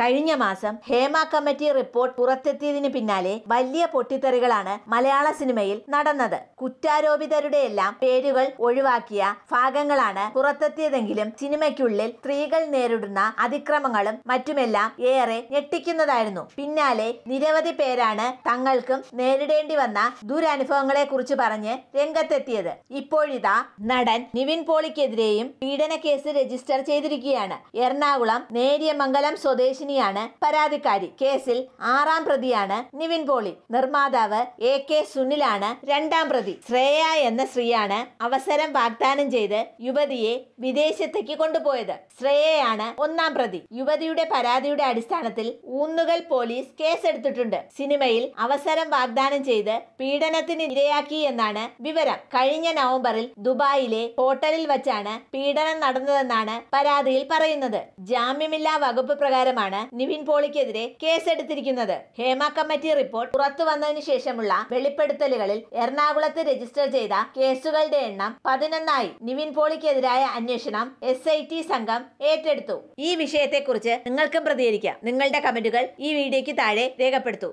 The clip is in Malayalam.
കഴിഞ്ഞ മാസം ഹേമ കമ്മിറ്റി റിപ്പോർട്ട് പുറത്തെത്തിയതിന് പിന്നാലെ വലിയ പൊട്ടിത്തെറികളാണ് മലയാള സിനിമയിൽ നടന്നത് കുറ്റാരോപിതരുടെ എല്ലാം പേരുകൾ ഒഴിവാക്കിയ ഭാഗങ്ങളാണ് പുറത്തെത്തിയതെങ്കിലും സിനിമയ്ക്കുള്ളിൽ സ്ത്രീകൾ നേരിടുന്ന അതിക്രമങ്ങളും മറ്റുമെല്ലാം ഏറെ ഞെട്ടിക്കുന്നതായിരുന്നു പിന്നാലെ നിരവധി പേരാണ് തങ്ങൾക്കും നേരിടേണ്ടി വന്ന ദുരനുഭവങ്ങളെ കുറിച്ച് പറഞ്ഞ് രംഗത്തെത്തിയത് ഇപ്പോഴിതാ നടൻ നിവിൻ പോളിക്കെതിരെയും പീഡന കേസ് രജിസ്റ്റർ ചെയ്തിരിക്കുകയാണ് എറണാകുളം നേരിയമംഗലം സ്വദേശി രജനിയാണ് പരാതിക്കാരി കേസിൽ ആറാം പ്രതിയാണ് നിവിൻ പോളി നിർമ്മാതാവ് എ കെ സുനിലാണ് രണ്ടാം പ്രതി ശ്രേയ എന്ന സ്ത്രീയാണ് അവസരം വാഗ്ദാനം ചെയ്ത് യുവതിയെ വിദേശത്തേക്ക് കൊണ്ടുപോയത് ശ്രേയയാണ് ഒന്നാം പ്രതി യുവതിയുടെ പരാതിയുടെ അടിസ്ഥാനത്തിൽ ഊന്നുകൽ പോലീസ് കേസെടുത്തിട്ടുണ്ട് സിനിമയിൽ അവസരം വാഗ്ദാനം ചെയ്ത് പീഡനത്തിന് ഇരയാക്കി എന്നാണ് വിവരം കഴിഞ്ഞ നവംബറിൽ ദുബായിലെ ഹോട്ടലിൽ വച്ചാണ് പീഡനം നടന്നതെന്നാണ് പരാതിയിൽ പറയുന്നത് ജാമ്യമില്ലാ വകുപ്പ് പ്രകാരമാണ് നിവിൻ പോളിക്കെതിരെ കേസെടുത്തിരിക്കുന്നത് ഹേമ കമ്മിറ്റി റിപ്പോർട്ട് പുറത്തു വന്നതിന് ശേഷമുള്ള വെളിപ്പെടുത്തലുകളിൽ എറണാകുളത്ത് രജിസ്റ്റർ ചെയ്ത കേസുകളുടെ എണ്ണം പതിനൊന്നായി നിവിൻ പോളിക്കെതിരായ അന്വേഷണം എസ് ഐ ടി സംഘം ഏറ്റെടുത്തു ഈ വിഷയത്തെക്കുറിച്ച് നിങ്ങൾക്കും പ്രതികരിക്കാം നിങ്ങളുടെ കമന്റുകൾ ഈ വീഡിയോയ്ക്ക് താഴെ രേഖപ്പെടുത്തു